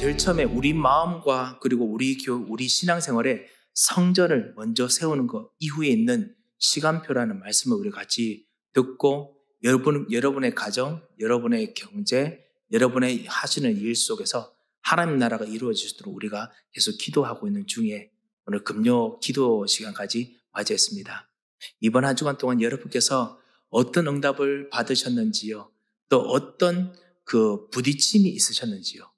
제일 처음에 우리 마음과 그리고 우리 교 우리 신앙생활에 성전을 먼저 세우는 것 이후에 있는 시간표라는 말씀을 우리 같이 듣고 여러분 여러분의 가정, 여러분의 경제, 여러분의 하시는 일 속에서 하나님 나라가 이루어지도록 우리가 계속 기도하고 있는 중에 오늘 금요 기도 시간까지 맞이했습니다. 이번 한 주간 동안 여러분께서 어떤 응답을 받으셨는지요? 또 어떤 그 부딪힘이 있으셨는지요?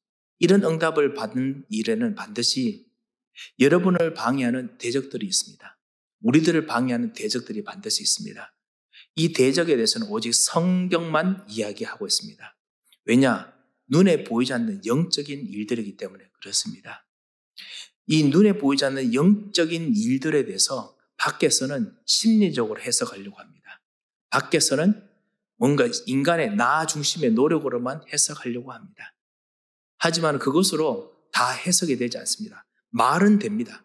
이런 응답을 받는 일에는 반드시 여러분을 방해하는 대적들이 있습니다. 우리들을 방해하는 대적들이 반드시 있습니다. 이 대적에 대해서는 오직 성경만 이야기하고 있습니다. 왜냐? 눈에 보이지 않는 영적인 일들이기 때문에 그렇습니다. 이 눈에 보이지 않는 영적인 일들에 대해서 밖에서는 심리적으로 해석하려고 합니다. 밖에서는 뭔가 인간의 나 중심의 노력으로만 해석하려고 합니다. 하지만 그것으로 다 해석이 되지 않습니다. 말은 됩니다.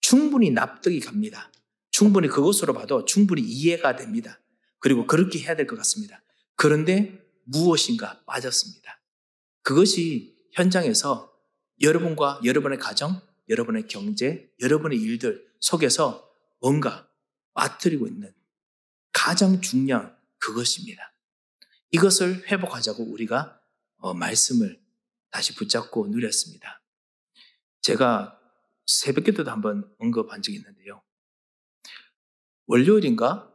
충분히 납득이 갑니다. 충분히 그것으로 봐도 충분히 이해가 됩니다. 그리고 그렇게 해야 될 것 같습니다. 그런데 무엇인가 빠졌습니다. 그것이 현장에서 여러분과 여러분의 가정, 여러분의 경제, 여러분의 일들 속에서 뭔가 빠뜨리고 있는 가장 중요한 그것입니다. 이것을 회복하자고 우리가 어, 말씀을 다시 붙잡고 누렸습니다. 제가 새벽 기도도 한번 언급한 적이 있는데요. 월요일인가,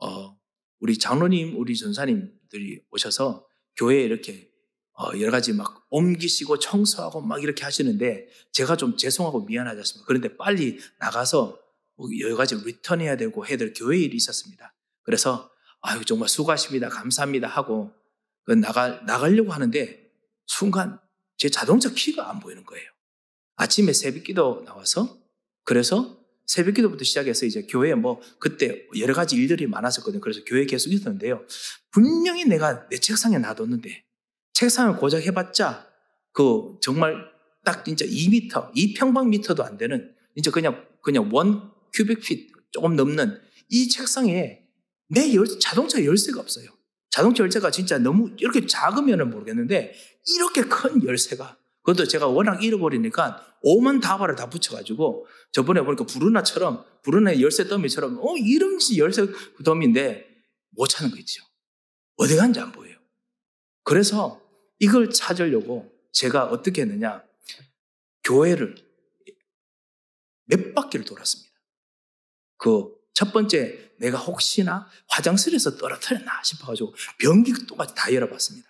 어, 우리 장로님, 우리 전사님들이 오셔서 교회에 이렇게 어, 여러 가지 막 옮기시고 청소하고 막 이렇게 하시는데 제가 좀 죄송하고 미안하지 않습니까? 그런데 빨리 나가서 뭐 여러 가지 리턴해야 되고 해야 될 교회 일이 있었습니다. 그래서 아유, 정말 수고하십니다. 감사합니다. 하고 그 나가, 나가려고 하는데 순간 제 자동차 키가 안 보이는 거예요. 아침에 새벽기도 나와서 그래서 새벽기도부터 시작해서 이제 교회에 뭐 그때 여러 가지 일들이 많았었거든요. 그래서 교회 계속 있었는데요. 분명히 내가 내 책상에 놔뒀는데 책상을 고작 해봤자 그 정말 딱 진짜 2미터, 2평방미터도 안 되는 이제 그냥 그냥 원 큐빅 핏 조금 넘는 이 책상에 내 열, 자동차 열쇠가 없어요. 자동차 열쇠가 진짜 너무 이렇게 작으면 모르겠는데 이렇게 큰 열쇠가 그것도 제가 워낙 잃어버리니까 오만 다발을 다 붙여가지고 저번에 보니까 부르나처럼 부르나의 열쇠 더미처럼 어 이런 열쇠 더미인데 못 찾는 거 있죠. 어디 갔는지안 보여요. 그래서 이걸 찾으려고 제가 어떻게 했느냐 교회를 몇 바퀴를 돌았습니다. 그 첫 번째 내가 혹시나 화장실에서 떨어뜨렸나 싶어가지고 변기통까지 다 열어봤습니다.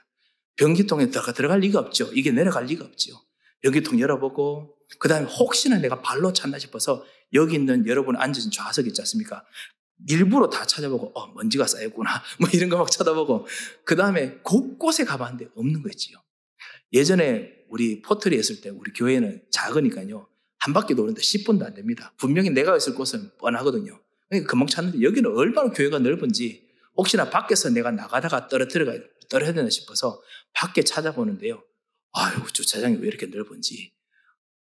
변기통에 들어갈 리가 없죠. 이게 내려갈 리가 없죠. 변기통 열어보고 그 다음에 혹시나 내가 발로 찼나 싶어서 여기 있는 여러분 앉으신 좌석 있지 않습니까? 일부러 다 찾아보고 어 먼지가 쌓였구나 뭐 이런 거 막 찾아보고 그 다음에 곳곳에 가봤는데 없는 거 있지요. 예전에 우리 포털이 했을 때 우리 교회는 작으니까요. 한 바퀴 도는데 10분도 안 됩니다. 분명히 내가 있을 곳은 뻔하거든요. 그러니까 금방 찾는데 여기는 얼마나 교회가 넓은지 혹시나 밖에서 내가 나가다가 떨어뜨려가 떨어야 되나 싶어서 밖에 찾아보는데요. 아유 주차장이 왜 이렇게 넓은지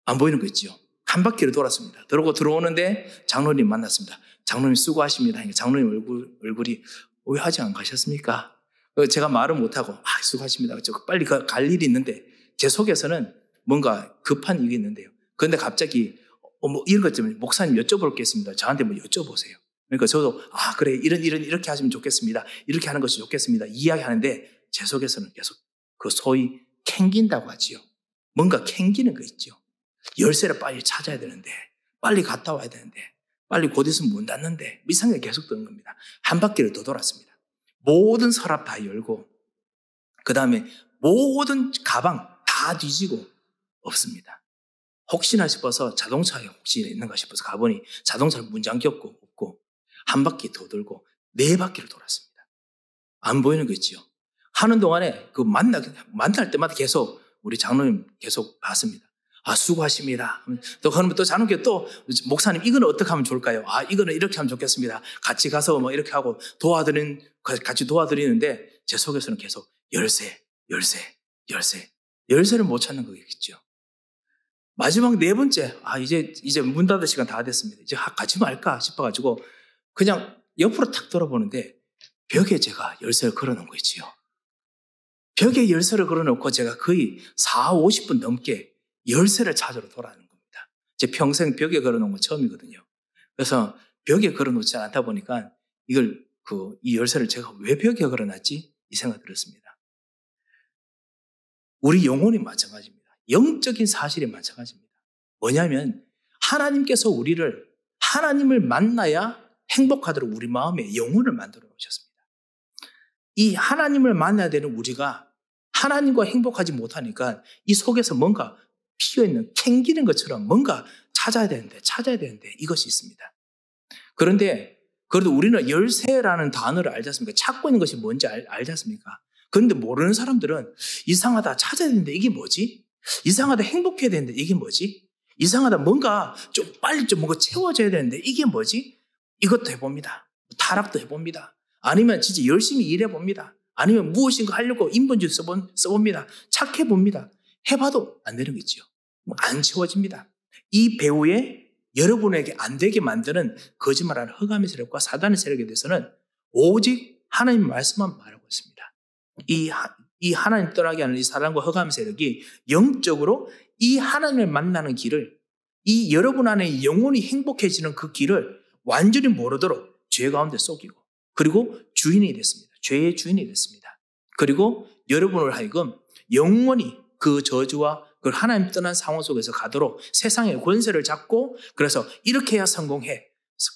안 보이는 거 있죠. 한 바퀴를 돌았습니다. 들어오고 들어오는데 장로님 만났습니다. 장로님 수고하십니다. 장로님 얼굴, 얼굴이 왜 아직 안 가셨습니까? 제가 말을 못하고 아 수고하십니다. 저 그 빨리 갈 일이 있는데 제 속에서는 뭔가 급한 일이 있는데요. 그런데 갑자기 어, 뭐 이런 것 때문에 목사님 여쭤볼 게 있습니다. 저한테 뭐 여쭤보세요. 그러니까 저도 아 그래 이런 이런 이렇게 하시면 좋겠습니다. 이렇게 하는 것이 좋겠습니다. 이야기하는데 제 속에서는 계속 그 소위 캥긴다고 하지요. 뭔가 캥기는 거 있죠. 열쇠를 빨리 찾아야 되는데 빨리 갔다 와야 되는데 빨리 곧 있으면 문 닫는데 이상하게 계속 드는 겁니다. 한 바퀴를 더 돌았습니다. 모든 서랍 다 열고 그 다음에 모든 가방 다 뒤지고 없습니다. 혹시나 싶어서 자동차에 혹시 있는가 싶어서 가보니 자동차를 문장 겹고 없고 한 바퀴 더 돌고 네 바퀴를 돌았습니다. 안 보이는 거있죠 하는 동안에 그 만나 만날 때마다 계속 우리 장로님 계속 봤습니다. 아 수고하십니다. 또 그러면 또 장로님 또 목사님 이거는 어떻게 하면 좋을까요? 아 이거는 이렇게 하면 좋겠습니다. 같이 가서 뭐 이렇게 하고 도와드리는 같이 도와드리는데 제 속에서는 계속 열쇠 열쇠 열쇠 열쇠를 못 찾는 거겠죠. 마지막 네 번째, 아, 이제, 이제 문 닫을 시간 다 됐습니다. 이제 가지 말까 싶어가지고 그냥 옆으로 탁 돌아보는데 벽에 제가 열쇠를 걸어 놓은 거 있지요. 벽에 열쇠를 걸어 놓고 제가 거의 4, 50분 넘게 열쇠를 찾으러 돌아가는 겁니다. 제 평생 벽에 걸어 놓은 건 처음이거든요. 그래서 벽에 걸어 놓지 않다 보니까 이걸 그, 이 열쇠를 제가 왜 벽에 걸어 놨지? 이 생각 들었습니다. 우리 영혼이 마찬가지입니다. 영적인 사실이 마찬가지입니다. 뭐냐면 하나님께서 우리를 하나님을 만나야 행복하도록 우리 마음의 영혼을 만들어 오셨습니다. 이 하나님을 만나야 되는 우리가 하나님과 행복하지 못하니까 이 속에서 뭔가 피어있는 캥기는 것처럼 뭔가 찾아야 되는데 찾아야 되는데 이것이 있습니다. 그런데 그래도 우리는 열쇠라는 단어를 알지 않습니까? 찾고 있는 것이 뭔지 알, 알지 않습니까? 그런데 모르는 사람들은 이상하다 찾아야 되는데 이게 뭐지? 이상하다 행복해야 되는데 이게 뭐지? 이상하다 뭔가 좀 빨리 좀 뭔가 채워져야 되는데 이게 뭐지? 이것도 해봅니다. 타락도 해봅니다. 아니면 진짜 열심히 일해봅니다. 아니면 무엇인가 하려고 인본주의 써본, 써봅니다. 착해봅니다. 해봐도 안 되는 거지안 뭐 채워집니다. 이 배우의 여러분에게 안 되게 만드는 거짓말하 허감의 세력과 사단의 세력에 대해서는 오직 하나님 말씀만 말하고 있습니다. 이이 하나님 떠나게 하는 이 사단과 허감 세력이 영적으로 이 하나님을 만나는 길을 이 여러분 안에 영혼이 행복해지는 그 길을 완전히 모르도록 죄 가운데 속이고 그리고 주인이 됐습니다. 죄의 주인이 됐습니다. 그리고 여러분을 하여금 영원히 그 저주와 그 하나님 떠난 상황 속에서 가도록 세상의 권세를 잡고 그래서 이렇게 해야 성공해.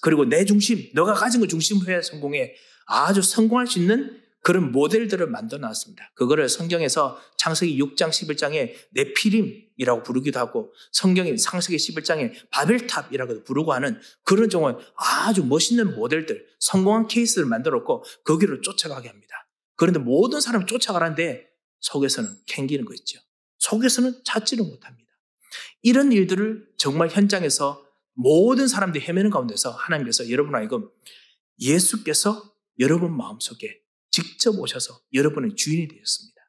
그리고 내 중심, 너가 가진 걸 중심으로 해야 성공해. 아주 성공할 수 있는 그런 모델들을 만들어 놨습니다. 그거를 성경에서 창세기 6장 11장에 네피림이라고 부르기도 하고 성경인 상세기 11장에 바벨탑이라고 부르고 하는 그런 정말 아주 멋있는 모델들, 성공한 케이스를 만들었고 거기를 쫓아가게 합니다. 그런데 모든 사람 쫓아가는데 속에서는 캥기는 거 있죠. 속에서는 찾지를 못합니다. 이런 일들을 정말 현장에서 모든 사람들이 헤매는 가운데서 하나님께서 여러분 아이금 예수께서 여러분 마음속에 직접 오셔서 여러분의 주인이 되었습니다.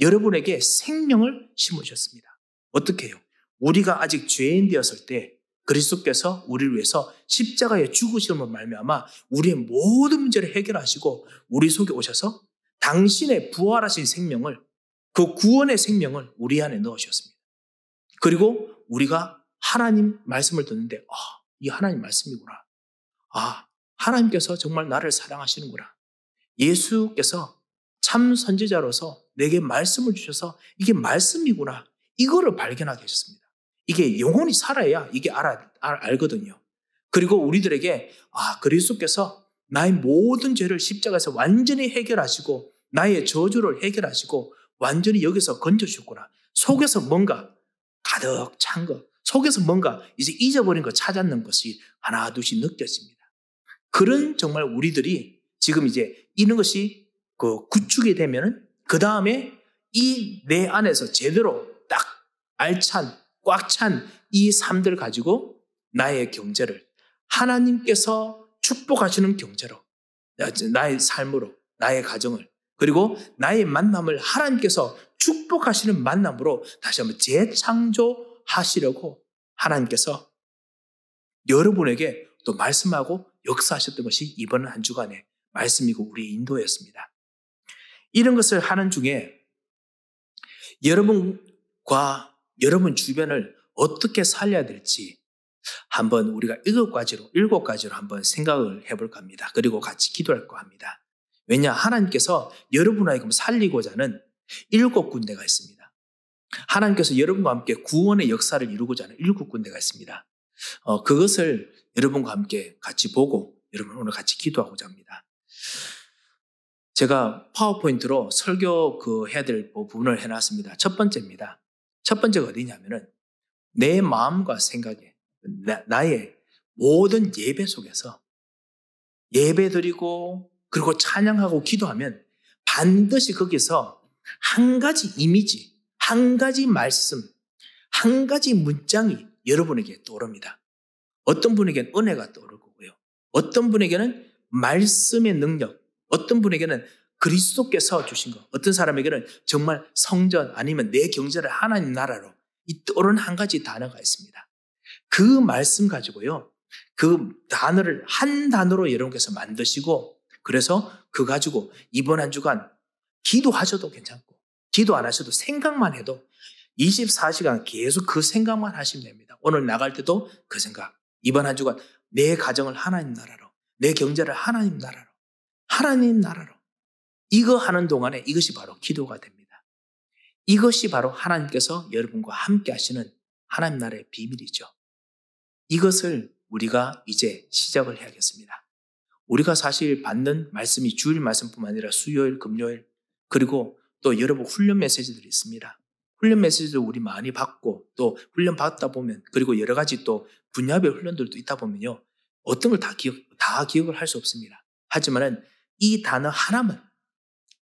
여러분에게 생명을 심으셨습니다. 어떻게 요 우리가 아직 죄인 되었을 때 그리스도께서 우리를 위해서 십자가에 죽으심을 말미암아 우리의 모든 문제를 해결하시고 우리 속에 오셔서 당신의 부활하신 생명을 그 구원의 생명을 우리 안에 넣으셨습니다. 그리고 우리가 하나님 말씀을 듣는데 아, 이 하나님 말씀이구나. 아, 하나님께서 정말 나를 사랑하시는구나. 예수께서 참 선지자로서 내게 말씀을 주셔서 이게 말씀이구나. 이거를 발견하게 하셨습니다. 이게 영혼이 살아야 이게 알아, 알, 거든요 그리고 우리들에게 아, 그리스도께서 나의 모든 죄를 십자가에서 완전히 해결하시고 나의 저주를 해결하시고 완전히 여기서 건져주셨구나. 속에서 뭔가 가득 찬 것, 속에서 뭔가 이제 잊어버린 것 찾았는 것이 하나 둘씩 느껴집니다. 그런 정말 우리들이 지금 이제 이런 것이 그 구축이 되면은 그 다음에 이 내 안에서 제대로 딱 알찬 꽉 찬 이 삶들 가지고 나의 경제를 하나님께서 축복하시는 경제로 나의 삶으로 나의 가정을 그리고 나의 만남을 하나님께서 축복하시는 만남으로 다시 한번 재창조하시려고 하나님께서 여러분에게 또 말씀하고 역사하셨던 것이 이번 한 주간에 말씀이고 우리 인도였습니다. 이런 것을 하는 중에 여러분과 여러분 주변을 어떻게 살려야 될지 한번 우리가 일곱 가지로, 일곱 가지로 한번 생각을 해볼까 합니다. 그리고 같이 기도할까 합니다. 왜냐, 하나님께서 여러분 하여 살리고자 하는 일곱 군데가 있습니다. 하나님께서 여러분과 함께 구원의 역사를 이루고자 하는 일곱 군데가 있습니다. 어, 그것을 여러분과 함께 같이 보고 여러분 오늘 같이 기도하고자 합니다. 제가 파워포인트로 설교 그 해야 될 부분을 해놨습니다. 첫 번째입니다. 첫 번째가 어디냐면은 내 마음과 생각에 나, 의 모든 예배 속에서 예배 드리고 그리고 찬양하고 기도하면 반드시 거기서 한 가지 이미지, 한 가지 말씀, 한 가지 문장이 여러분에게 떠오릅니다. 어떤 분에게는 은혜가 떠오르고요. 어떤 분에게는 말씀의 능력, 어떤 분에게는 그리스도께서 주신 것, 어떤 사람에게는 정말 성전 아니면 내 경제를 하나님 나라로 이 떠오른 한 가지 단어가 있습니다. 그 말씀 가지고요. 그 단어를 한 단어로 여러분께서 만드시고 그래서 그 가지고 이번 한 주간 기도하셔도 괜찮고 기도 안 하셔도 생각만 해도 24시간 계속 그 생각만 하시면 됩니다. 오늘 나갈 때도 그 생각. 이번 한 주간 내 가정을 하나님 나라로, 내 경제를 하나님 나라로, 하나님 나라로. 이거 하는 동안에 이것이 바로 기도가 됩니다. 이것이 바로 하나님께서 여러분과 함께 하시는 하나님 나라의 비밀이죠. 이것을 우리가 이제 시작을 해야겠습니다. 우리가 사실 받는 말씀이 주일 말씀뿐만 아니라 수요일, 금요일, 그리고 또 여러 번 훈련 메시지들이 있습니다. 훈련 메시지도 우리 많이 받고 또 훈련 받다 보면 그리고 여러 가지 또 분야별 훈련들도 있다 보면요. 어떤 걸 다 기억, 다 기억을 할 수 없습니다. 하지만은 이 단어 하나만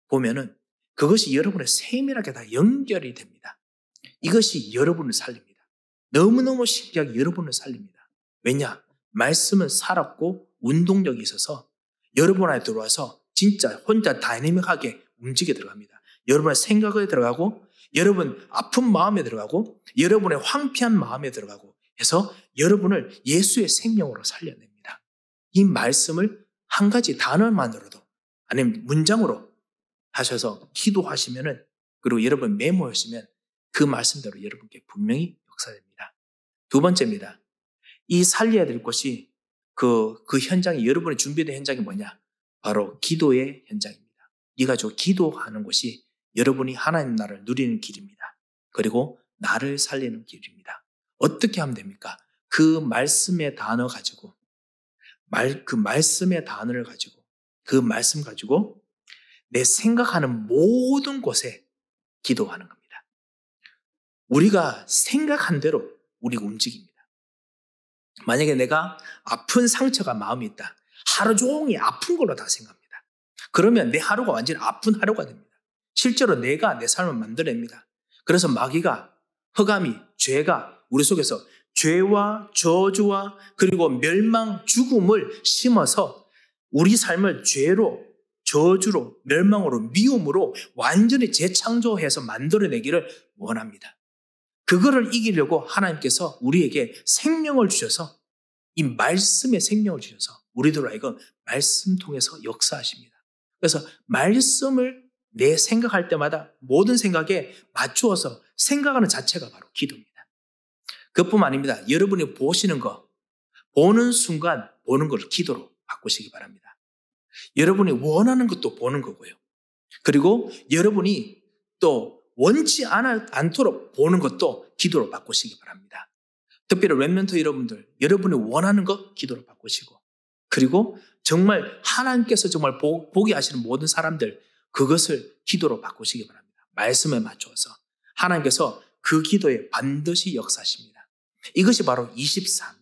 보면은 그것이 여러분의 세밀하게 다 연결이 됩니다. 이것이 여러분을 살립니다. 너무너무 신기하게 여러분을 살립니다. 왜냐? 말씀은 살았고 운동력이 있어서 여러분 안에 들어와서 진짜 혼자 다이내믹하게 움직여 들어갑니다. 여러분의 생각에 들어가고 여러분 아픈 마음에 들어가고 여러분의 황폐한 마음에 들어가고 해서 여러분을 예수의 생명으로 살려냅니다. 이 말씀을 한 가지 단어만으로도 아니면 문장으로 하셔서 기도하시면은 그리고 여러분 메모하시면 그 말씀대로 여러분께 분명히 역사됩니다. 두 번째입니다. 이 살려야 될 것이 그, 그 현장이, 여러분의 준비된 현장이 뭐냐? 바로 기도의 현장입니다. 이가족 기도하는 것이 여러분이 하나님 나라를 누리는 길입니다. 그리고 나를 살리는 길입니다. 어떻게 하면 됩니까? 그 말씀의 단어 가지고, 말, 그 말씀의 단어를 가지고 그 말씀 가지고 내 생각하는 모든 곳에 기도하는 겁니다. 우리가 생각한 대로 우리가 움직입니다. 만약에 내가 아픈 상처가 마음이 있다. 하루 종일 아픈 걸로 다 생각합니다. 그러면 내 하루가 완전 히 아픈 하루가 됩니다. 실제로 내가 내 삶을 만들어냅니다. 그래서 마귀가 허감이, 죄가 우리 속에서 죄와 저주와 그리고 멸망, 죽음을 심어서 우리 삶을 죄로, 저주로, 멸망으로, 미움으로 완전히 재창조해서 만들어내기를 원합니다. 그거를 이기려고 하나님께서 우리에게 생명을 주셔서 이 말씀의 생명을 주셔서 우리들 하여금 말씀 통해서 역사하십니다. 그래서 말씀을 내 생각할 때마다 모든 생각에 맞추어서 생각하는 자체가 바로 기도입니다. 그뿐 아닙니다. 여러분이 보시는 거, 보는 순간 보는 걸 기도로, 바꾸시기 바랍니다. 여러분이 원하는 것도 보는 거고요. 그리고 여러분이 또 원치 않아, 않도록 보는 것도 기도로 바꾸시기 바랍니다. 특별히 랩멘터 여러분들, 여러분이 원하는 것 기도로 바꾸시고, 그리고 정말 하나님께서 정말 보, 보게 하시는 모든 사람들, 그것을 기도로 바꾸시기 바랍니다. 말씀에 맞춰서. 하나님께서 그 기도에 반드시 역사십니다. 이것이 바로 24입니다.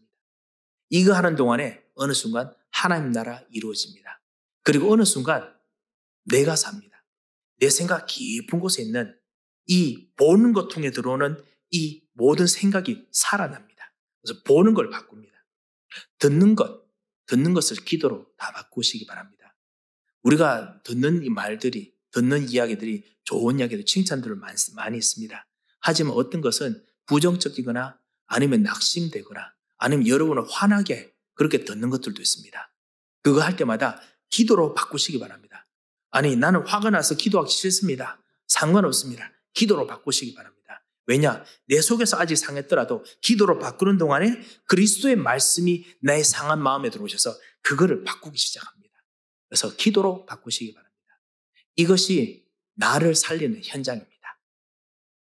이거 하는 동안에 어느 순간 하나님 나라 이루어집니다. 그리고 어느 순간 내가 삽니다. 내 생각 깊은 곳에 있는 이 보는 것 통해 들어오는 이 모든 생각이 살아납니다. 그래서 보는 걸 바꿉니다. 듣는 것, 듣는 것을 기도로 다 바꾸시기 바랍니다. 우리가 듣는 이 말들이, 듣는 이야기들이 좋은 이야기들, 칭찬들을 많이, 많이 있습니다. 하지만 어떤 것은 부정적이거나 아니면 낙심되거나 아니면 여러분을 화나게 그렇게 듣는 것들도 있습니다. 그거 할 때마다 기도로 바꾸시기 바랍니다. 아니, 나는 화가 나서 기도하기 싫습니다. 상관없습니다. 기도로 바꾸시기 바랍니다. 왜냐? 내 속에서 아직 상했더라도 기도로 바꾸는 동안에 그리스도의 말씀이 나 상한 마음에 들어오셔서 그거를 바꾸기 시작합니다. 그래서 기도로 바꾸시기 바랍니다. 이것이 나를 살리는 현장입니다.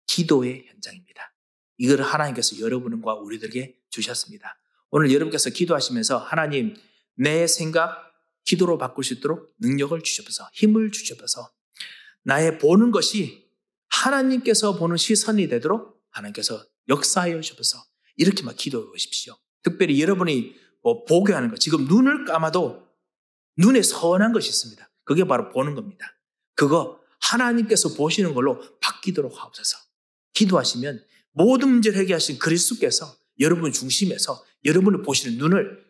기도의 현장입니다. 이걸 하나님께서 여러분과 우리들에게 주셨습니다. 오늘 여러분께서 기도하시면서 하나님 내 생각 기도로 바꿀 수 있도록 능력을 주셔서 힘을 주셔서 나의 보는 것이 하나님께서 보는 시선이 되도록 하나님께서 역사하여 주셔서 이렇게 만 기도해 보십시오. 특별히 여러분이 뭐 보게 하는 것 지금 눈을 감아도 눈에 선한 것이 있습니다. 그게 바로 보는 겁니다. 그거 하나님께서 보시는 걸로 바뀌도록 하옵소서. 기도하시면 모든 문제를 해결하신 그리스께서 여러분 중심에서 여러분을 보시는 눈을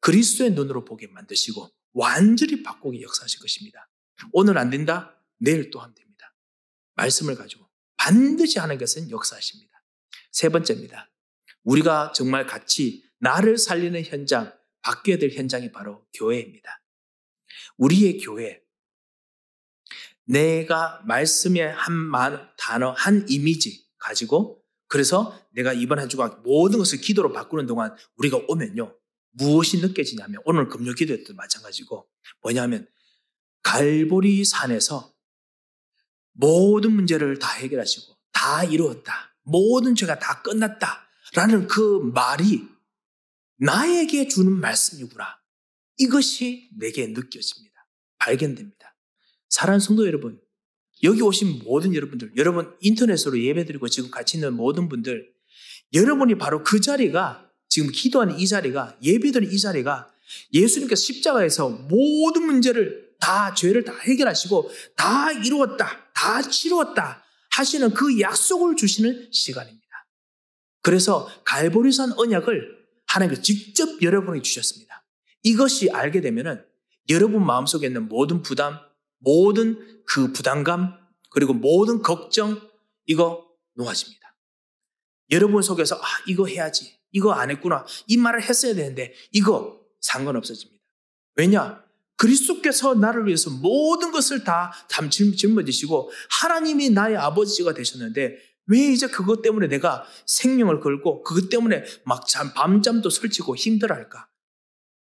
그리스도의 눈으로 보게 만드시고 완전히 바꾸기 역사하실 것입니다. 오늘 안 된다? 내일 또하 됩니다. 말씀을 가지고 반드시 하는 것은 역사하십니다. 세 번째입니다. 우리가 정말 같이 나를 살리는 현장, 바뀌어야 될 현장이 바로 교회입니다. 우리의 교회. 내가 말씀의 한 말, 단어, 한 이미지 가지고 그래서 내가 이번 한 주간 모든 것을 기도로 바꾸는 동안 우리가 오면요. 무엇이 느껴지냐면 오늘 금요 기도였던 마찬가지고 뭐냐면 갈보리 산에서 모든 문제를 다 해결하시고 다 이루었다. 모든 죄가 다 끝났다. 라는 그 말이 나에게 주는 말씀이구나. 이것이 내게 느껴집니다. 발견됩니다. 사랑 성도 여러분, 여기 오신 모든 여러분들, 여러분 인터넷으로 예배드리고 지금 같이 있는 모든 분들, 여러분이 바로 그 자리가 지금 기도하는 이 자리가 예배드리는 이 자리가 예수님께 십자가에서 모든 문제를 다 죄를 다 해결하시고 다 이루었다, 다 치루었다 하시는 그 약속을 주시는 시간입니다. 그래서 갈보리산 언약을 하나님께 직접 여러분에게 주셨습니다. 이것이 알게 되면은 여러분 마음속에 있는 모든 부담, 모든 그 부담감 그리고 모든 걱정 이거 놓아집니다. 여러분 속에서 아 이거 해야지 이거 안 했구나 이 말을 했어야 되는데 이거 상관없어집니다. 왜냐 그리스도께서 나를 위해서 모든 것을 다 짊어지시고 하나님이 나의 아버지가 되셨는데 왜 이제 그것 때문에 내가 생명을 걸고 그것 때문에 막 잠, 밤잠도 설치고 힘들어할까?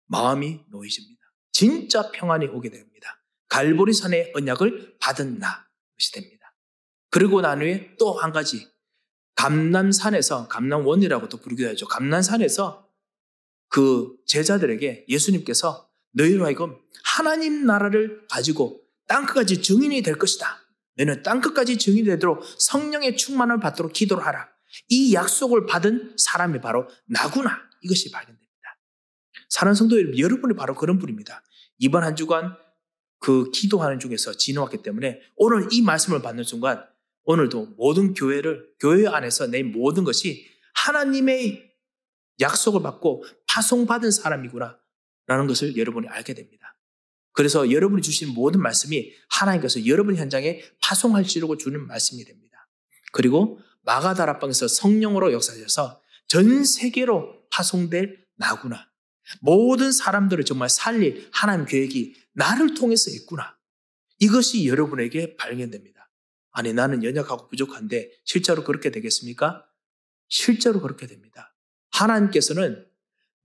마음이 놓이십니다. 진짜 평안이 오게 됩니다. 갈보리산의 언약을 받은 나 것이 됩니다. 그리고 난 후에 또 한 가지 감남산에서 감남원이라고 또 부르기도 하죠. 감남산에서 그 제자들에게 예수님께서 너희로 하여금 하나님 나라를 가지고 땅끝까지 증인이 될 것이다. 너희는 땅끝까지 증인이 되도록 성령의 충만을 받도록 기도를 하라. 이 약속을 받은 사람이 바로 나구나. 이것이 발견됩니다. 사는 성도 여러분이 바로 그런 분입니다. 이번 한 주간 그 기도하는 중에서 지나왔기 때문에 오늘 이 말씀을 받는 순간 오늘도 모든 교회를 교회 안에서 내 모든 것이 하나님의 약속을 받고 파송받은 사람이구나 라는 것을 여러분이 알게 됩니다. 그래서 여러분이 주신 모든 말씀이 하나님께서 여러분 현장에 파송할지라고 주는 말씀이 됩니다. 그리고 마가다라방에서 성령으로 역사하셔서 전 세계로 파송될 나구나 모든 사람들을 정말 살릴 하나님 계획이 나를 통해서 있구나. 이것이 여러분에게 발견됩니다. 아니, 나는 연약하고 부족한데 실제로 그렇게 되겠습니까? 실제로 그렇게 됩니다. 하나님께서는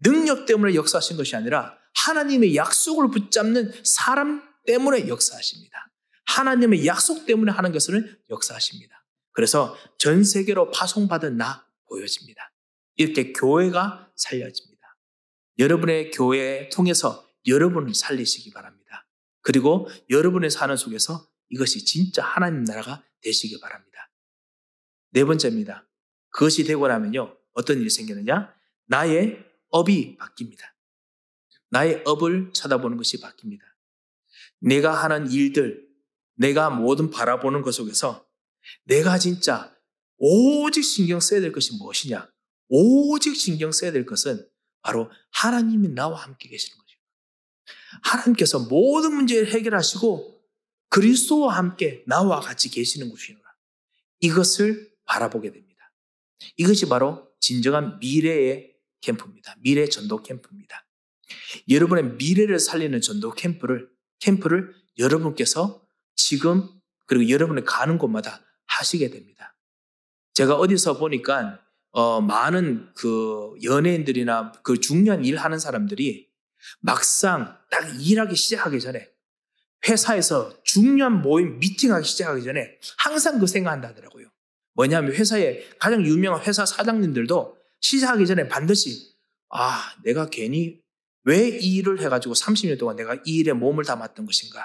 능력 때문에 역사하신 것이 아니라 하나님의 약속을 붙잡는 사람 때문에 역사하십니다. 하나님의 약속 때문에 하는 것은 역사하십니다. 그래서 전 세계로 파송받은 나 보여집니다. 이렇게 교회가 살려집니다. 여러분의 교회 통해서 여러분을 살리시기 바랍니다. 그리고 여러분의 사는 속에서 이것이 진짜 하나님 나라가 되시기 바랍니다. 네 번째입니다. 그것이 되고 나면요. 어떤 일이 생기느냐? 나의 업이 바뀝니다. 나의 업을 쳐다보는 것이 바뀝니다. 내가 하는 일들, 내가 모든 바라보는 것 속에서 내가 진짜 오직 신경 써야 될 것이 무엇이냐? 오직 신경 써야 될 것은 바로 하나님이 나와 함께 계시는 거죠. 하나님께서 모든 문제를 해결하시고 그리스도와 함께 나와 같이 계시는 것이니라. 이것을 바라보게 됩니다. 이것이 바로 진정한 미래의 캠프입니다. 미래 전도 캠프입니다. 여러분의 미래를 살리는 전도 캠프를 캠프를 여러분께서 지금 그리고 여러분의 가는 곳마다 하시게 됩니다. 제가 어디서 보니까 어, 많은 그 연예인들이나 그 중요한 일 하는 사람들이 막상 딱 일하기 시작하기 전에 회사에서 중요한 모임 미팅하기 시작하기 전에 항상 그 생각한다 하더라고요. 뭐냐면 회사에 가장 유명한 회사 사장님들도 시작하기 전에 반드시 아, 내가 괜히 왜 이 일을 해가지고 30년 동안 내가 이 일에 몸을 담았던 것인가?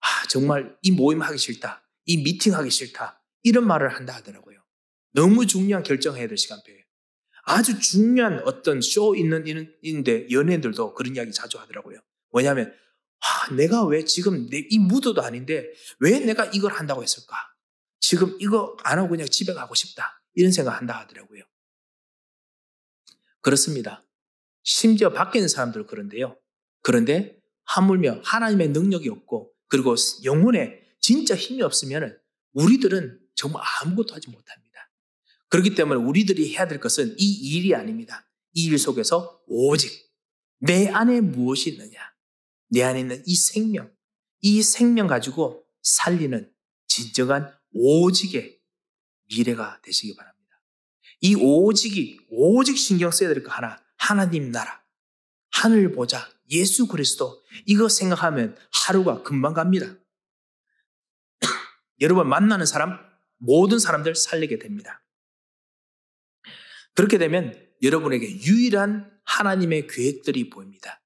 아, 정말 이 모임 하기 싫다. 이 미팅 하기 싫다. 이런 말을 한다 하더라고요. 너무 중요한 결정해야 될 시간표예요. 아주 중요한 어떤 쇼 있는 인데 연예인들도 그런 이야기 자주 하더라고요. 뭐냐면 와, 아, 내가 왜 지금 내, 이 무도도 아닌데 왜 내가 이걸 한다고 했을까? 지금 이거 안 하고 그냥 집에 가고 싶다. 이런 생각 한다 하더라고요. 그렇습니다. 심지어 밖에 있는 사람들 그런데요. 그런데 하물며 하나님의 능력이 없고 그리고 영혼에 진짜 힘이 없으면 우리들은 정말 아무것도 하지 못합니다. 그렇기 때문에 우리들이 해야 될 것은 이 일이 아닙니다. 이 일 속에서 오직 내 안에 무엇이 있느냐. 내 안에 있는 이 생명, 이 생명 가지고 살리는 진정한 오직의 미래가 되시기 바랍니다. 이 오직이, 오직 신경 써야 될 거 하나, 하나님 나라, 하늘 보자, 예수 그리스도, 이거 생각하면 하루가 금방 갑니다. 여러분 만나는 사람, 모든 사람들 살리게 됩니다. 그렇게 되면 여러분에게 유일한 하나님의 계획들이 보입니다.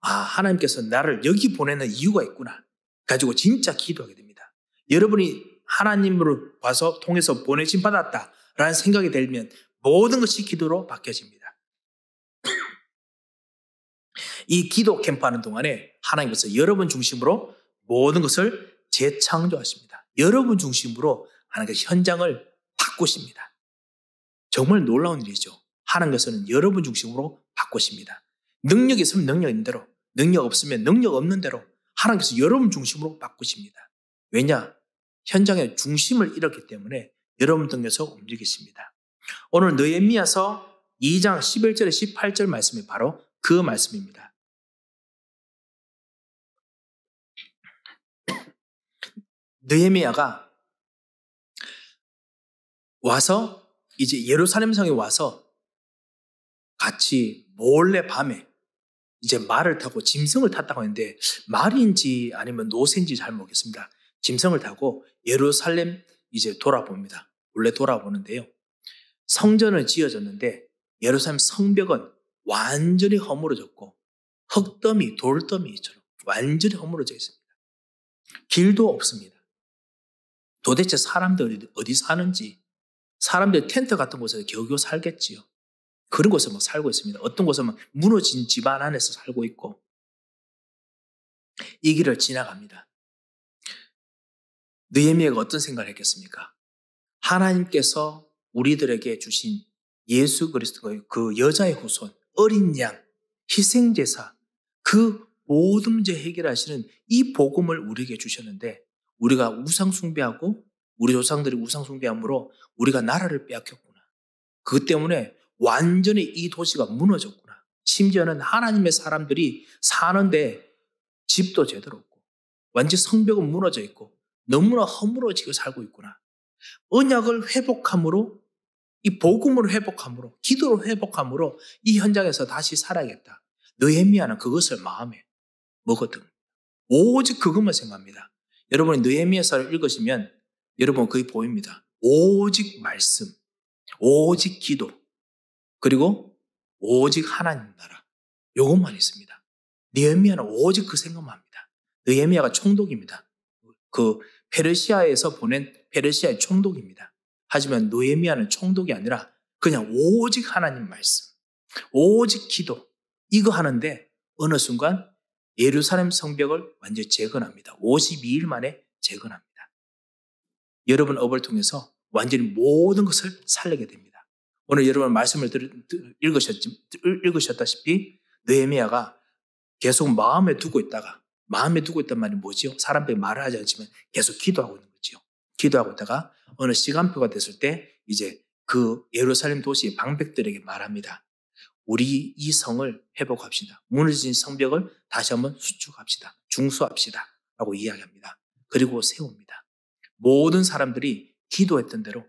아, 하나님께서 나를 여기 보내는 이유가 있구나. 가지고 진짜 기도하게 됩니다. 여러분이 하나님으로 봐서 통해서 보내심 받았다. 라는 생각이 들면 모든 것이 기도로 바뀌어집니다. 이 기도 캠프하는 동안에 하나님께서 여러분 중심으로 모든 것을 재창조하십니다. 여러분 중심으로 하나님께서 현장을 바꾸십니다. 정말 놀라운 일이죠. 하나님께서는 여러분 중심으로 바꾸십니다. 능력 이 있으면 능력 있는 대로, 능력 없으면 능력 없는 대로 하나님께서 여러분 중심으로 바꾸십니다. 왜냐? 현장의 중심을 잃었기 때문에 여러분 등에서 움직이십니다. 오늘 느헤미야서 2장 11절에 18절 말씀이 바로 그 말씀입니다. 느헤미야가 와서 이제 예루살렘 성에 와서 같이 몰래 밤에 이제 말을 타고 짐승을 탔다고 했는데 말인지 아니면 노새인지 잘 모르겠습니다. 짐승을 타고 예루살렘 이제 돌아봅니다. 원래 돌아보는데요. 성전을 지어졌는데 예루살렘 성벽은 완전히 허물어졌고 흙더미, 돌더미처럼 완전히 허물어져 있습니다. 길도 없습니다. 도대체 사람들이 어디 사는지 사람들 텐트 같은 곳에서 겨우겨우 살겠지요. 그런 곳에 막 살고 있습니다. 어떤 곳에 막 무너진 집안 안에서 살고 있고 이 길을 지나갑니다. 느헤미야가 어떤 생각을 했겠습니까? 하나님께서 우리들에게 주신 예수 그리스도의 그 여자의 후손, 어린 양, 희생제사, 그 모든 문제 해결하시는 이 복음을 우리에게 주셨는데 우리가 우상 숭배하고 우리 조상들이 우상 숭배함으로 우리가 나라를 빼앗겼구나. 그것 때문에 완전히 이 도시가 무너졌구나. 심지어는 하나님의 사람들이 사는데 집도 제대로 없고 완전 성벽은 무너져 있고 너무나 허물어지고 살고 있구나. 언약을 회복함으로 이 복음을 회복함으로 기도를 회복함으로 이 현장에서 다시 살아야겠다. 느헤미야는 그것을 마음에 먹었던 오직 그것만 생각합니다. 여러분이 느헤미야서를 읽으시면 여러분 그게 보입니다. 오직 말씀, 오직 기도, 그리고 오직 하나님 나라. 요것만 있습니다. 느헤미야는 오직 그 생각만 합니다. 느헤미야가 총독입니다. 그 페르시아에서 보낸 페르시아의 총독입니다. 하지만 느헤미야는 총독이 아니라 그냥 오직 하나님 말씀, 오직 기도 이거 하는데 어느 순간 예루살렘 성벽을 완전히 재건합니다. 52일 만에 재건합니다. 여러분 업을 통해서 완전히 모든 것을 살리게 됩니다. 오늘 여러분 말씀을 읽으셨지, 읽으셨다시피 느헤미야가 계속 마음에 두고 있다가 마음에 두고 있단 말이 뭐지요? 사람들이 말을 하지 않지만 계속 기도하고 있는 거지요. 기도하고 있다가 어느 시간표가 됐을 때 이제 그 예루살렘 도시의 방백들에게 말합니다. 우리 이 성을 회복합시다. 무너진 성벽을 다시 한번 수축합시다. 중수합시다. 라고 이야기합니다. 그리고 세웁니다. 모든 사람들이 기도했던 대로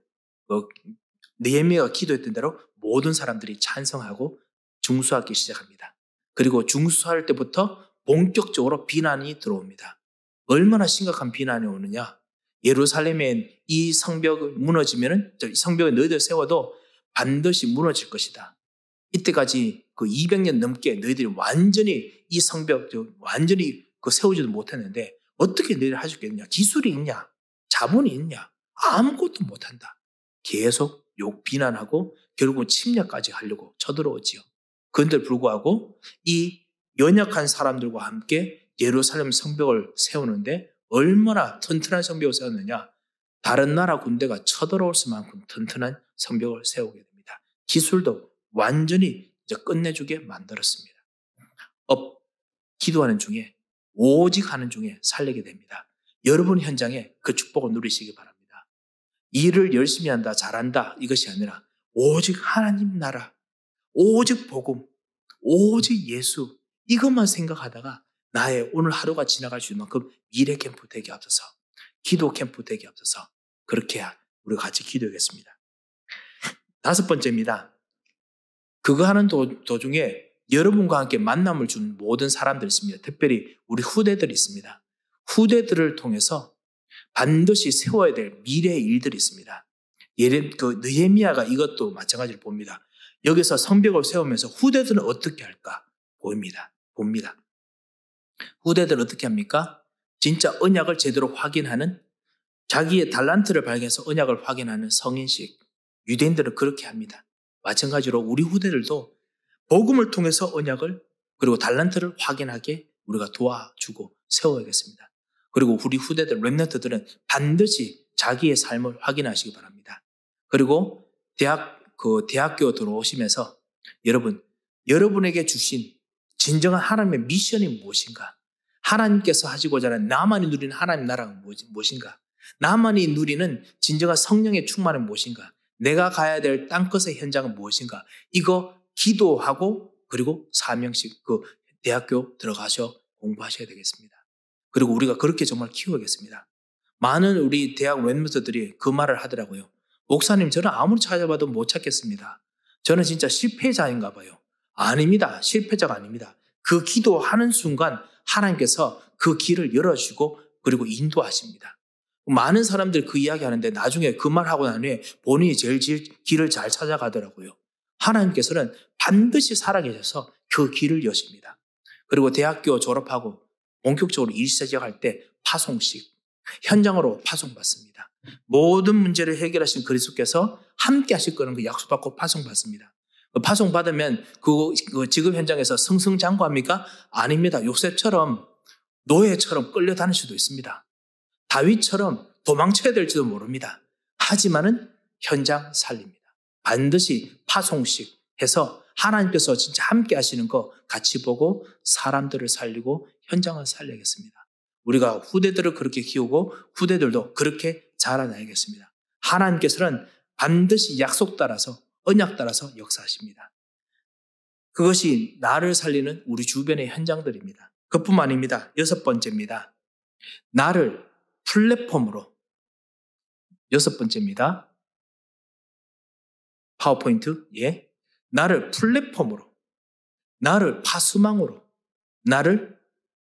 느헤미가 어, 기도했던 대로 모든 사람들이 찬성하고 중수하기 시작합니다. 그리고 중수할 때부터 본격적으로 비난이 들어옵니다. 얼마나 심각한 비난이 오느냐? 예루살렘에 이성벽 무너지면은 성벽에 너희들 세워도 반드시 무너질 것이다. 이때까지 그 200년 넘게 너희들이 완전히 이 성벽 완전히 그 세우지도 못했는데 어떻게 너희들 할수 있겠느냐? 기술이 있냐? 자본이 있냐? 아무것도 못한다. 계속 욕 비난하고 결국은 침략까지 하려고 쳐들어오지요. 그런데 불구하고 이 연약한 사람들과 함께 예루살렘 성벽을 세우는데 얼마나 튼튼한 성벽을 세웠느냐? 다른 나라 군대가 쳐들어올 수만큼 튼튼한 성벽을 세우게 됩니다. 기술도 완전히 이제 끝내주게 만들었습니다. 업, 기도하는 중에, 오직 하는 중에 살리게 됩니다. 여러분 현장에 그 축복을 누리시기 바랍니다. 일을 열심히 한다, 잘한다, 이것이 아니라 오직 하나님 나라, 오직 복음, 오직 예수, 이것만 생각하다가 나의 오늘 하루가 지나갈 수 있는 만큼 미래 캠프 되게 앞서서, 기도 캠프 되게 앞서서, 그렇게 우리 같이 기도하겠습니다. 다섯 번째입니다. 그거 하는 도, 도중에 여러분과 함께 만남을 준 모든 사람들 있습니다. 특별히 우리 후대들 있습니다. 후대들을 통해서 반드시 세워야 될 미래의 일들이 있습니다. 예를그 느헤미야가 이것도 마찬가지로 봅니다. 여기서 성벽을 세우면서 후대들은 어떻게 할까 보입니다. 봅니다. 후대들은 어떻게 합니까? 진짜 언약을 제대로 확인하는 자기의 달란트를 발견해서 언약을 확인하는 성인식 유대인들은 그렇게 합니다. 마찬가지로 우리 후대들도 복음을 통해서 언약을 그리고 달란트를 확인하게 우리가 도와주고 세워야겠습니다. 그리고 우리 후대들 렘넌트들은 반드시 자기의 삶을 확인하시기 바랍니다. 그리고 대학 그 대학교 들어오시면서 여러분 여러분에게 주신 진정한 하나님의 미션이 무엇인가? 하나님께서 하시고자 하는 나만이 누리는 하나님 나라가 무엇인가? 나만이 누리는 진정한 성령의 충만은 무엇인가? 내가 가야 될 땅끝의 현장은 무엇인가? 이거 기도하고 그리고 사명식 그 대학교 들어가셔 공부하셔야 되겠습니다. 그리고 우리가 그렇게 정말 키워야겠습니다. 많은 우리 대학 웹마스들이그 말을 하더라고요. 목사님, 저는 아무리 찾아봐도 못 찾겠습니다. 저는 진짜 실패자인가 봐요. 아닙니다. 실패자가 아닙니다. 그 기도하는 순간 하나님께서 그 길을 열어주고 그리고 인도하십니다. 많은 사람들 그 이야기 하는데 나중에 그 말하고 난 후에 본인이 제일 길을 잘 찾아가더라고요. 하나님께서는 반드시 살아계셔서 그 길을 여십니다. 그리고 대학교 졸업하고 본격적으로 일 시작할 때 파송식, 현장으로 파송받습니다. 모든 문제를 해결하신 그리스도께서 함께 하실 거는 그 약속받고 파송받습니다. 그 파송받으면 그, 그 지금 현장에서 승승장구합니까? 아닙니다. 요셉처럼 노예처럼 끌려다닐 수도 있습니다. 다윗처럼 도망쳐야 될지도 모릅니다. 하지만은 현장 살립니다. 반드시 파송식 해서 하나님께서 진짜 함께 하시는 거 같이 보고 사람들을 살리고 현장을 살려야겠습니다. 우리가 후대들을 그렇게 키우고 후대들도 그렇게 자라나야겠습니다. 하나님께서는 반드시 약속 따라서 언약 따라서 역사하십니다. 그것이 나를 살리는 우리 주변의 현장들입니다. 그뿐만입니다. 여섯 번째입니다. 나를 플랫폼으로 여섯 번째입니다. 파워포인트 예 나를 플랫폼으로 나를 파수망으로 나를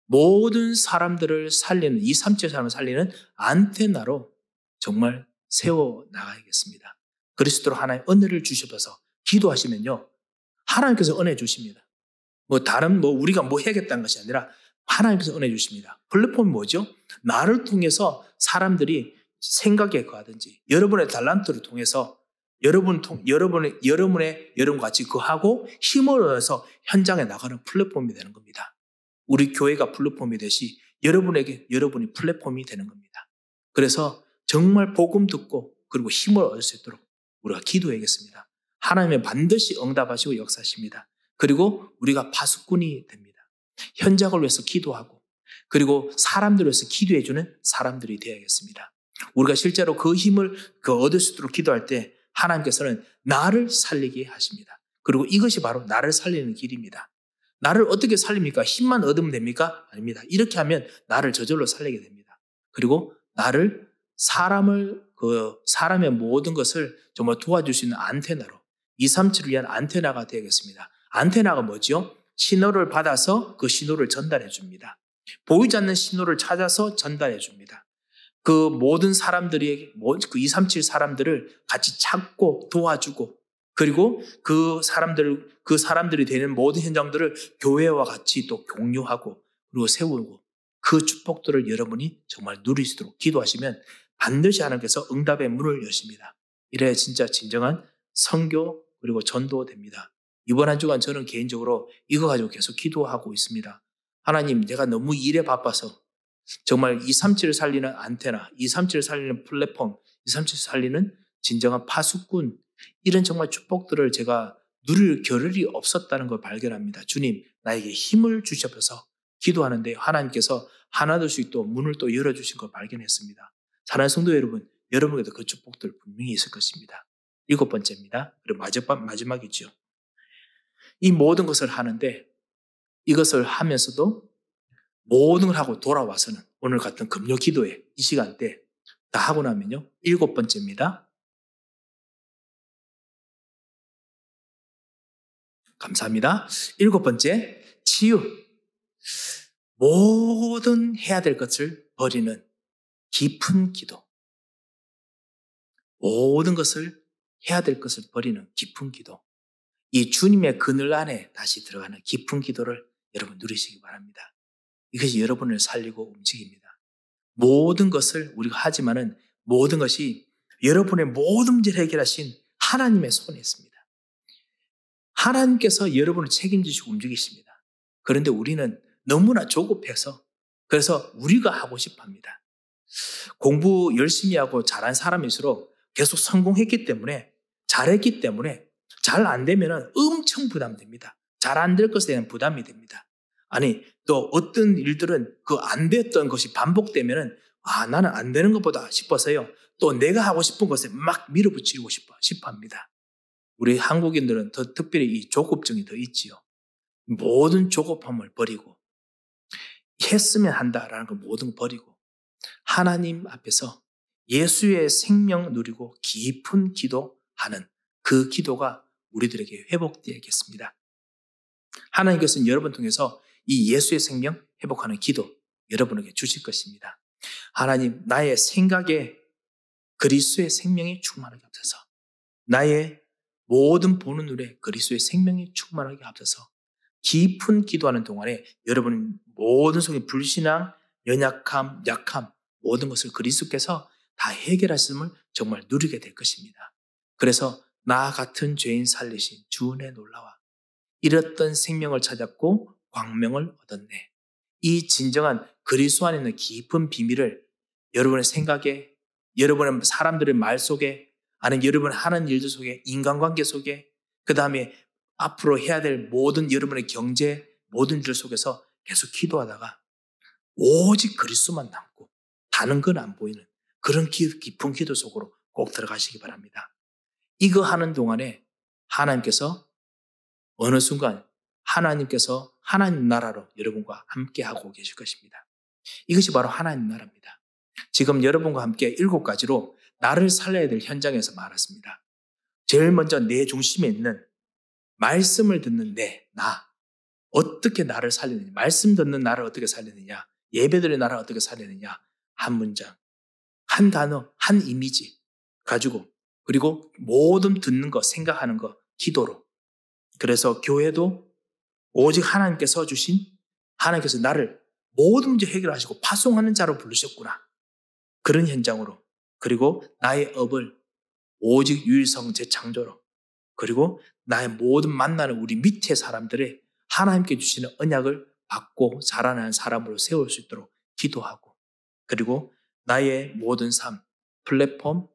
모든 사람들을 살리는, 이 삼체 사람을 살리는 안테나로 정말 세워 나가야겠습니다. 그리스도로 하나님 은혜를 주셔서 기도하시면요. 하나님께서 은혜 주십니다. 뭐 다른 뭐 우리가 뭐 해야겠다는 것이 아니라 하나님께서 은혜 주십니다. 플랫폼이 뭐죠? 나를 통해서 사람들이 생각의 거하든지 여러분의 달란트를 통해서 여러분 통, 여러분의 여러분의 여러분 같이 그하고 힘을 얻어서 현장에 나가는 플랫폼이 되는 겁니다. 우리 교회가 플랫폼이 되시 여러분에게 여러분이 플랫폼이 되는 겁니다. 그래서 정말 복음 듣고 그리고 힘을 얻을 수 있도록 우리가 기도해겠습니다 하나님의 반드시 응답하시고 역사십니다 그리고 우리가 파수꾼이 됩니다. 현장을 위해서 기도하고 그리고 사람들을 위해서 기도해주는 사람들이 되어야겠습니다. 우리가 실제로 그 힘을 그 얻을 수 있도록 기도할 때 하나님께서는 나를 살리게 하십니다. 그리고 이것이 바로 나를 살리는 길입니다. 나를 어떻게 살립니까? 힘만 얻으면 됩니까? 아닙니다. 이렇게 하면 나를 저절로 살리게 됩니다. 그리고 나를 사람을 그 사람의 모든 것을 정말 도와줄 수 있는 안테나로 237을 위한 안테나가 되겠습니다. 안테나가 뭐죠 신호를 받아서 그 신호를 전달해 줍니다. 보이지 않는 신호를 찾아서 전달해 줍니다. 그 모든 사람들이 그237 사람들을 같이 찾고 도와주고 그리고 그 사람들, 그 사람들이 되는 모든 현장들을 교회와 같이 또격려하고 그리고 세우고 그 축복들을 여러분이 정말 누리시도록 기도하시면 반드시 하나님께서 응답의 문을 여십니다. 이래야 진짜 진정한 성교 그리고 전도됩니다. 이번 한 주간 저는 개인적으로 이거 가지고 계속 기도하고 있습니다. 하나님, 내가 너무 일에 바빠서 정말 237을 살리는 안테나, 237을 살리는 플랫폼, 237을 살리는 진정한 파수꾼, 이런 정말 축복들을 제가 누릴 겨를이 없었다는 걸 발견합니다. 주님, 나에게 힘을 주셔서 기도하는데 하나님께서 하나 될수 있도록 문을 또 열어주신 걸 발견했습니다. 사랑하는 성도 여러분, 여러분에게도 그 축복들 분명히 있을 것입니다. 일곱 번째입니다. 그리고 마지막, 마지막이죠. 이 모든 것을 하는데 이것을 하면서도 모든 걸 하고 돌아와서는 오늘 같은 금요 기도에 이 시간대 다 하고 나면요. 일곱 번째입니다. 감사합니다. 일곱 번째, 치유. 모든 해야 될 것을 버리는 깊은 기도. 모든 것을 해야 될 것을 버리는 깊은 기도. 이 주님의 그늘 안에 다시 들어가는 깊은 기도를 여러분 누리시기 바랍니다. 이것이 여러분을 살리고 움직입니다. 모든 것을 우리가 하지만은 모든 것이 여러분의 모든 문제를 해결하신 하나님의 손에 있습니다. 하나님께서 여러분을 책임지시고 움직이십니다. 그런데 우리는 너무나 조급해서 그래서 우리가 하고 싶어 합니다. 공부 열심히 하고 잘한 사람일수록 계속 성공했기 때문에 잘했기 때문에 잘 안 되면 엄청 부담됩니다. 잘 안 될 것에 대한 부담이 됩니다. 아니 또 어떤 일들은 그 안 됐던 것이 반복되면아 나는 안 되는 것보다 싶어서요. 또 내가 하고 싶은 것에 막 밀어붙이고 싶어, 싶어 합니다. 우리 한국인들은 더 특별히 이 조급증이 더 있지요. 모든 조급함을 버리고 했으면 한다라는 걸 모든 걸 버리고 하나님 앞에서 예수의 생명 누리고 깊은 기도하는 그 기도가 우리들에게 회복되겠습니다. 하나님께서는 여러분 통해서 이 예수의 생명 회복하는 기도 여러분에게 주실 것입니다. 하나님, 나의 생각에 그리스의 생명이 충만하게 없어서 나의 모든 보는 눈에 그리스도의 생명이 충만하게 앞서서 깊은 기도하는 동안에 여러분은 모든 속에 불신앙, 연약함, 약함 모든 것을 그리스도께서 다 해결하심을 정말 누리게 될 것입니다. 그래서 나 같은 죄인 살리신 주은혜 놀라와 잃었던 생명을 찾았고 광명을 얻었네. 이 진정한 그리스도 안에 있는 깊은 비밀을 여러분의 생각에, 여러분의 사람들의 말 속에, 아는 여러분 하는 일들 속에 인간관계 속에 그 다음에 앞으로 해야 될 모든 여러분의 경제 모든 일들 속에서 계속 기도하다가 오직 그리스도만 남고 다른 건 안 보이는 그런 깊은 기도 속으로 꼭 들어가시기 바랍니다. 이거 하는 동안에 하나님께서 어느 순간 하나님께서 하나님 나라로 여러분과 함께 하고 계실 것입니다. 이것이 바로 하나님 나라입니다. 지금 여러분과 함께 일곱 가지로 나를 살려야 될 현장에서 말했습니다. 제일 먼저 내 중심에 있는 말씀을 듣는 내, 나. 어떻게 나를 살리느냐. 말씀 듣는 나를 어떻게 살리느냐. 예배들의 나를 어떻게 살리느냐. 한 문장, 한 단어, 한 이미지 가지고 그리고 모든 듣는 거, 생각하는 거, 기도로. 그래서 교회도 오직 하나님께서 주신 하나님께서 나를 모든 문제 해결하시고 파송하는 자로 부르셨구나. 그런 현장으로 그리고 나의 업을 오직 유일성 재창조로 그리고 나의 모든 만나는 우리 밑에 사람들의 하나님께 주시는 언약을 받고 자라나는 사람으로 세울 수 있도록 기도하고 그리고 나의 모든 삶, 플랫폼,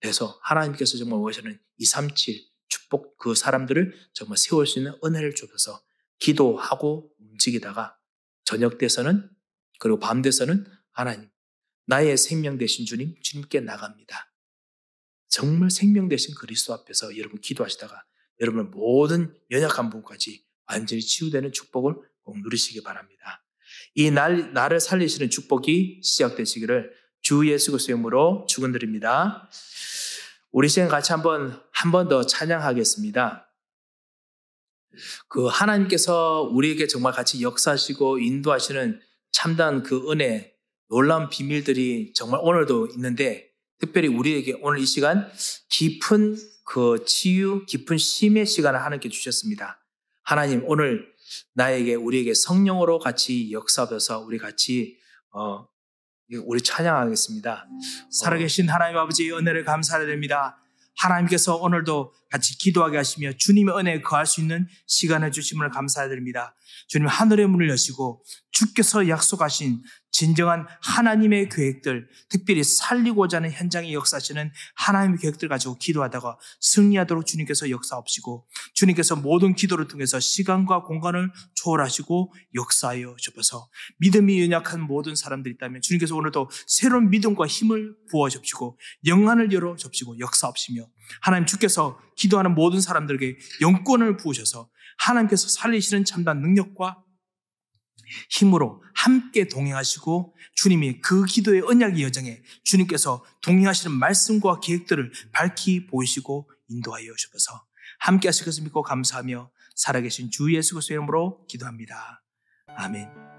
돼서 하나님께서 정말 원하시는 237 축복 그 사람들을 정말 세울 수 있는 은혜를 주셔서 기도하고 움직이다가 저녁 때서는 그리고 밤때서는 하나님 나의 생명 되신 주님, 주님께 나갑니다. 정말 생명 되신 그리스도 앞에서 여러분 기도하시다가 여러분 모든 연약한 부분까지 완전히 치유되는 축복을 꼭 누리시기 바랍니다. 이 날, 나를 살리시는 축복이 시작되시기를 주 예수 그리스도의 으로 축원드립니다. 우리 시간 같이 한번 한 번 더 찬양하겠습니다. 그 하나님께서 우리에게 정말 같이 역사하시고 인도하시는 참다운 그 은혜 놀라운 비밀들이 정말 오늘도 있는데 특별히 우리에게 오늘 이 시간 깊은 그 치유, 깊은 심의 시간을 하나님께 주셨습니다. 하나님 오늘 나에게 우리에게 성령으로 같이 역사하셔서 우리 같이 어, 우리 찬양하겠습니다. 살아계신 하나님 아버지 은혜를 감사드립니다. 하나님께서 오늘도 같이 기도하게 하시며 주님의 은혜에 거할 수 있는 시간을 주심을 감사드립니다. 주님 하늘의 문을 여시고 주께서 약속하신 진정한 하나님의 계획들, 특별히 살리고자 하는 현장에 역사하시는 하나님의 계획들 가지고 기도하다가 승리하도록 주님께서 역사없시고 주님께서 모든 기도를 통해서 시간과 공간을 초월하시고 역사하여 주셔서 믿음이 연약한 모든 사람들이 있다면 주님께서 오늘도 새로운 믿음과 힘을 부어 접시고 영안을 열어 접시고 역사없시며 하나님 주께서 기도하는 모든 사람들에게 영권을 부으셔서 하나님께서 살리시는 참다한 능력과 힘으로 함께 동행하시고 주님이 그 기도의 언약의 여정에 주님께서 동행하시는 말씀과 계획들을 밝히 보이시고 인도하여 주셔서 함께 하실 것을 믿고 감사하며 살아계신 주 예수 그리스도의 이름으로 기도합니다. 아멘.